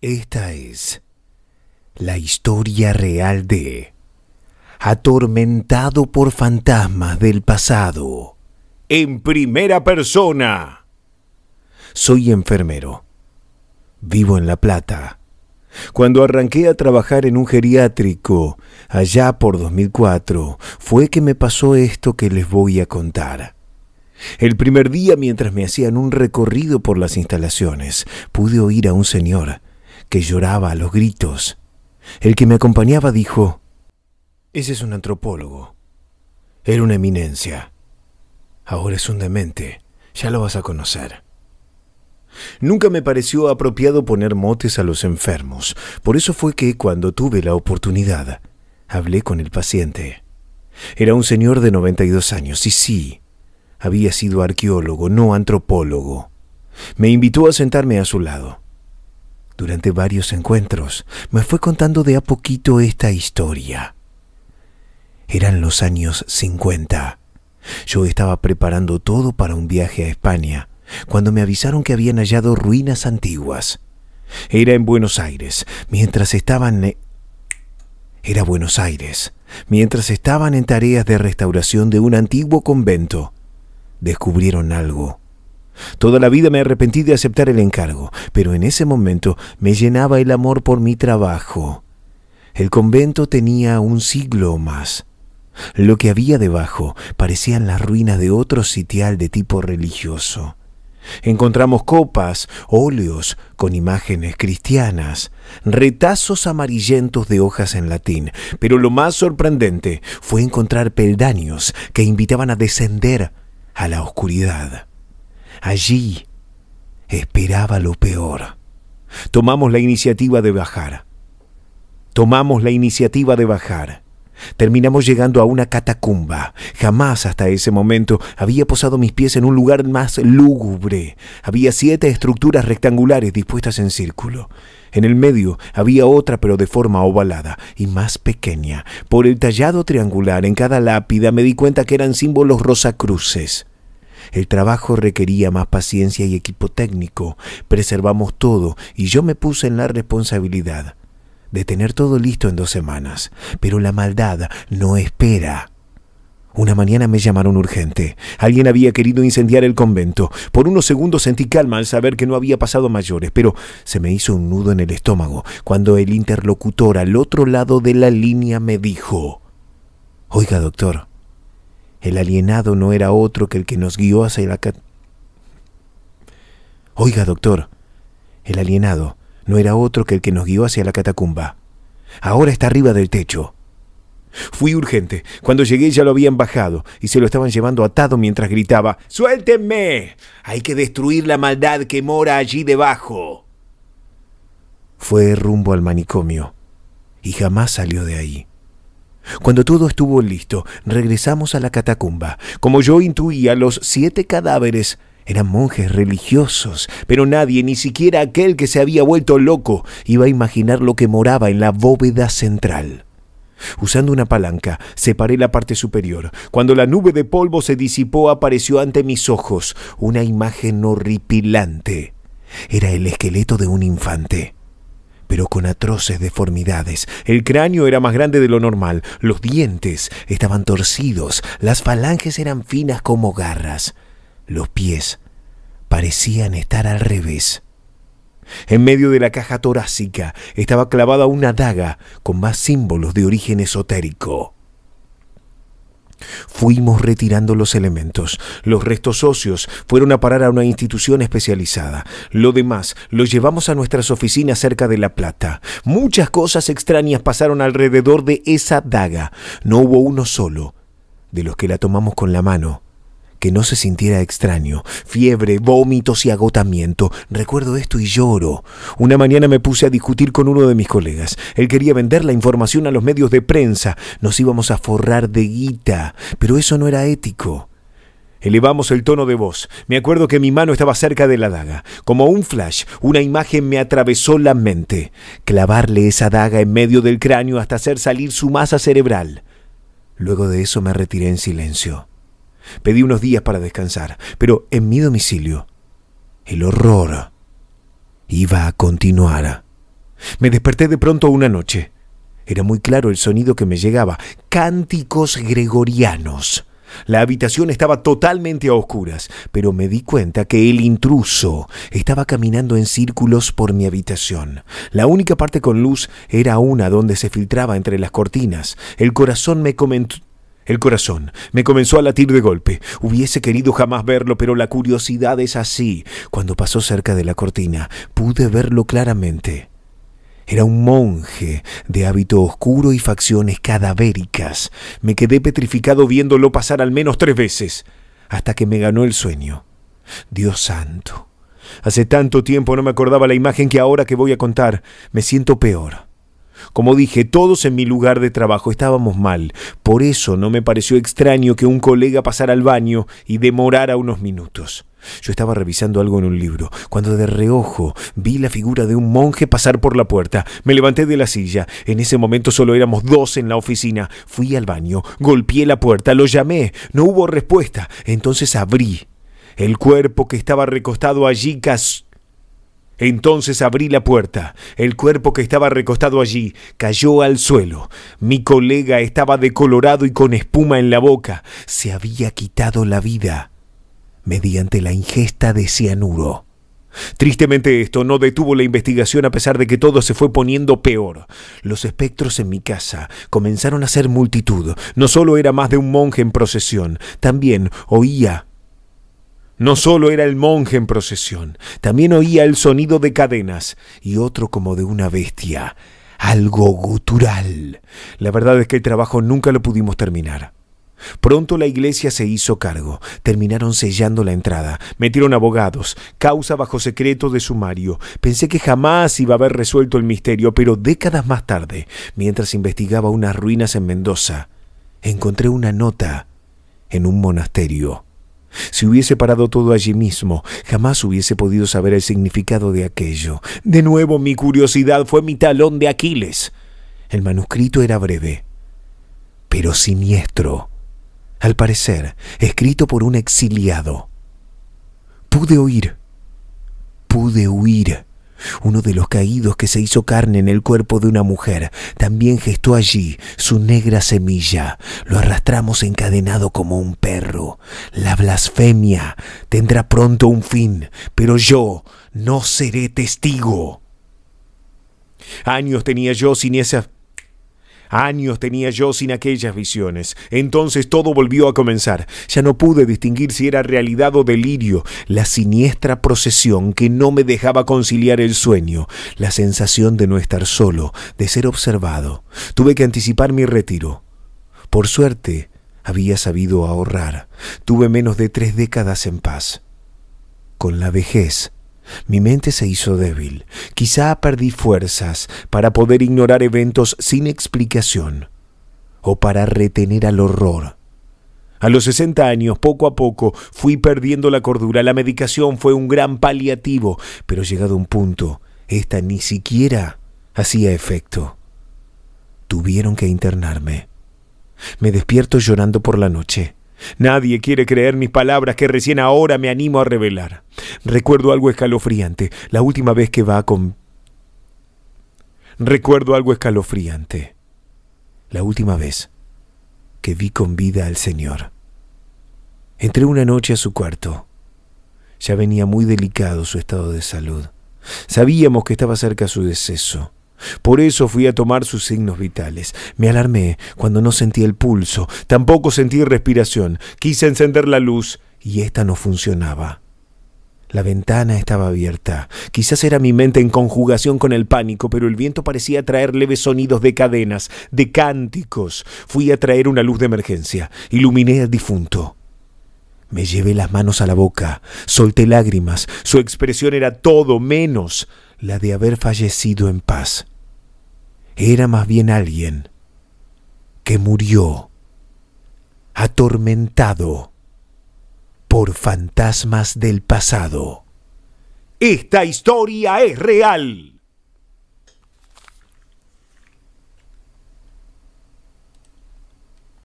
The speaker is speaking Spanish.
Esta es la historia real de Atormentado por fantasmas del pasado. En primera persona. Soy enfermero. Vivo en La Plata. Cuando arranqué a trabajar en un geriátrico, allá por 2004, fue que me pasó esto que les voy a contar. El primer día, mientras me hacían un recorrido por las instalaciones, pude oír a un señor que lloraba a los gritos. El que me acompañaba dijo, Ese es un antropólogo. Era una eminencia. Ahora es un demente. Ya lo vas a conocer. Nunca me pareció apropiado poner motes a los enfermos. Por eso fue que, cuando tuve la oportunidad, hablé con el paciente. Era un señor de 92 años, y sí, había sido arqueólogo, no antropólogo. Me invitó a sentarme a su lado. Durante varios encuentros me fue contando de a poquito esta historia. Eran los años 50. Yo estaba preparando todo para un viaje a España, cuando me avisaron que habían hallado ruinas antiguas. Era en Buenos Aires, mientras estaban... Era Buenos Aires, mientras estaban en tareas de restauración de un antiguo convento. Descubrieron algo Toda la vida me arrepentí de aceptar el encargo, pero en ese momento me llenaba el amor por mi trabajo. El convento tenía un siglo más. Lo que había debajo parecían las ruinas de otro sitial de tipo religioso. Encontramos copas, óleos con imágenes cristianas, retazos amarillentos de hojas en latín, pero lo más sorprendente fue encontrar peldaños que invitaban a descender a la oscuridad. Allí esperaba lo peor. Tomamos la iniciativa de bajar. Tomamos la iniciativa de bajar. Terminamos llegando a una catacumba. Jamás hasta ese momento había posado mis pies en un lugar más lúgubre. Había siete estructuras rectangulares dispuestas en círculo. En el medio había otra pero de forma ovalada y más pequeña. Por el tallado triangular en cada lápida me di cuenta que eran símbolos rosacruces. El trabajo requería más paciencia y equipo técnico. Preservamos todo y yo me puse en la responsabilidad de tener todo listo en dos semanas. Pero la maldad no espera. Una mañana me llamaron urgente. Alguien había querido incendiar el convento. Por unos segundos sentí calma al saber que no había pasado mayores, pero se me hizo un nudo en el estómago cuando el interlocutor al otro lado de la línea me dijo, Oiga, doctor, el alienado no era otro que el que nos guió hacia la... Oiga, doctor, el alienado no era otro que el que nos guió hacia la catacumba. Ahora está arriba del techo. Fui urgente. Cuando llegué ya lo habían bajado y se lo estaban llevando atado mientras gritaba ¡Suélteme! Hay que destruir la maldad que mora allí debajo. Fue rumbo al manicomio y jamás salió de ahí. Cuando todo estuvo listo, regresamos a la catacumba. Como yo intuía, los siete cadáveres eran monjes religiosos, pero nadie, ni siquiera aquel que se había vuelto loco, iba a imaginar lo que moraba en la bóveda central. Usando una palanca, separé la parte superior. Cuando la nube de polvo se disipó, apareció ante mis ojos una imagen horripilante. Era el esqueleto de un infante pero con atroces deformidades. El cráneo era más grande de lo normal, los dientes estaban torcidos, las falanges eran finas como garras, los pies parecían estar al revés. En medio de la caja torácica estaba clavada una daga con más símbolos de origen esotérico. Fuimos retirando los elementos. Los restos socios fueron a parar a una institución especializada. Lo demás lo llevamos a nuestras oficinas cerca de La Plata. Muchas cosas extrañas pasaron alrededor de esa daga. No hubo uno solo de los que la tomamos con la mano que no se sintiera extraño. Fiebre, vómitos y agotamiento. Recuerdo esto y lloro. Una mañana me puse a discutir con uno de mis colegas. Él quería vender la información a los medios de prensa. Nos íbamos a forrar de guita, pero eso no era ético. Elevamos el tono de voz. Me acuerdo que mi mano estaba cerca de la daga. Como un flash, una imagen me atravesó la mente. Clavarle esa daga en medio del cráneo hasta hacer salir su masa cerebral. Luego de eso me retiré en silencio. Pedí unos días para descansar, pero en mi domicilio el horror iba a continuar. Me desperté de pronto una noche. Era muy claro el sonido que me llegaba, cánticos gregorianos. La habitación estaba totalmente a oscuras, pero me di cuenta que el intruso estaba caminando en círculos por mi habitación. La única parte con luz era una donde se filtraba entre las cortinas. El corazón me, comentó el corazón me comenzó a latir de golpe. Hubiese querido jamás verlo, pero la curiosidad es así. Cuando pasó cerca de la cortina, pude verlo claramente. Era un monje de hábito oscuro y facciones cadavéricas. Me quedé petrificado viéndolo pasar al menos tres veces, hasta que me ganó el sueño. Dios santo. Hace tanto tiempo no me acordaba la imagen que ahora que voy a contar, me siento peor. Como dije, todos en mi lugar de trabajo estábamos mal. Por eso no me pareció extraño que un colega pasara al baño y demorara unos minutos. Yo estaba revisando algo en un libro, cuando de reojo vi la figura de un monje pasar por la puerta. Me levanté de la silla. En ese momento solo éramos dos en la oficina. Fui al baño, golpeé la puerta, lo llamé. No hubo respuesta. Entonces abrí. El cuerpo que estaba recostado allí casi entonces abrí la puerta. El cuerpo que estaba recostado allí cayó al suelo. Mi colega estaba decolorado y con espuma en la boca. Se había quitado la vida mediante la ingesta de cianuro. Tristemente esto no detuvo la investigación a pesar de que todo se fue poniendo peor. Los espectros en mi casa comenzaron a ser multitud. No solo era más de un monje en procesión, también oía no solo era el monje en procesión, también oía el sonido de cadenas y otro como de una bestia, algo gutural. La verdad es que el trabajo nunca lo pudimos terminar. Pronto la iglesia se hizo cargo, terminaron sellando la entrada, metieron abogados, causa bajo secreto de sumario. Pensé que jamás iba a haber resuelto el misterio, pero décadas más tarde, mientras investigaba unas ruinas en Mendoza, encontré una nota en un monasterio si hubiese parado todo allí mismo, jamás hubiese podido saber el significado de aquello. De nuevo mi curiosidad fue mi talón de Aquiles. El manuscrito era breve, pero siniestro. Al parecer, escrito por un exiliado. Pude oír, pude huir uno de los caídos que se hizo carne en el cuerpo de una mujer también gestó allí su negra semilla. Lo arrastramos encadenado como un perro. La blasfemia tendrá pronto un fin, pero yo no seré testigo. Años tenía yo sin esas Años tenía yo sin aquellas visiones. Entonces todo volvió a comenzar. Ya no pude distinguir si era realidad o delirio. La siniestra procesión que no me dejaba conciliar el sueño. La sensación de no estar solo, de ser observado. Tuve que anticipar mi retiro. Por suerte, había sabido ahorrar. Tuve menos de tres décadas en paz. Con la vejez, mi mente se hizo débil. Quizá perdí fuerzas para poder ignorar eventos sin explicación o para retener al horror. A los 60 años, poco a poco, fui perdiendo la cordura. La medicación fue un gran paliativo, pero llegado un punto, esta ni siquiera hacía efecto. Tuvieron que internarme. Me despierto llorando por la noche. Nadie quiere creer mis palabras que recién ahora me animo a revelar. Recuerdo algo escalofriante, la última vez que va con... Recuerdo algo escalofriante, la última vez que vi con vida al Señor. Entré una noche a su cuarto. Ya venía muy delicado su estado de salud. Sabíamos que estaba cerca su deceso. Por eso fui a tomar sus signos vitales. Me alarmé cuando no sentí el pulso, tampoco sentí respiración. Quise encender la luz y esta no funcionaba. La ventana estaba abierta. Quizás era mi mente en conjugación con el pánico, pero el viento parecía traer leves sonidos de cadenas, de cánticos. Fui a traer una luz de emergencia. Iluminé al difunto. Me llevé las manos a la boca. Solté lágrimas. Su expresión era todo menos la de haber fallecido en paz. Era más bien alguien que murió atormentado por fantasmas del pasado. Esta historia es real.